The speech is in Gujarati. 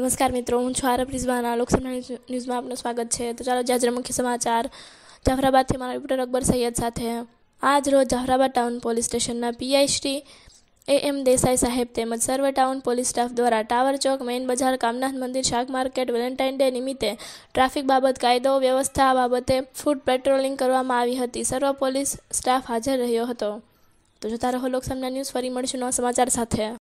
નમસ્કાર મિત્રો હું છું આરબ રિઝવાન આલોક ન્યૂઝમાં આપનું સ્વાગત છે તો ચાલો જાજર મુખ્ય સમાચાર જાફરાબાદથી મારા રિપોર્ટર અકબર સૈયદ સાથે આજ રોજ જાફરાબાદ ટાઉન પોલીસ સ્ટેશનના PI Shri A M Desai સાહેબ તેમજ સર્વ ટાઉન પોલીસ સ્ટાફ દ્વારા ટાવર ચોક મેઇન બજાર કામનાથ મંદિર શાક માર્કેટ વેલેન્ટાઇન ડે નિમિત્તે ટ્રાફિક બાબત કાયદો વ્યવસ્થા બાબતે ફૂડ પેટ્રોલિંગ કરવામાં આવી હતી સર્વ પોલીસ સ્ટાફ હાજર રહ્યો હતો તો જોતા રહો લોકસભાના ન્યૂઝ ફરી મળશું નવા સમાચાર સાથે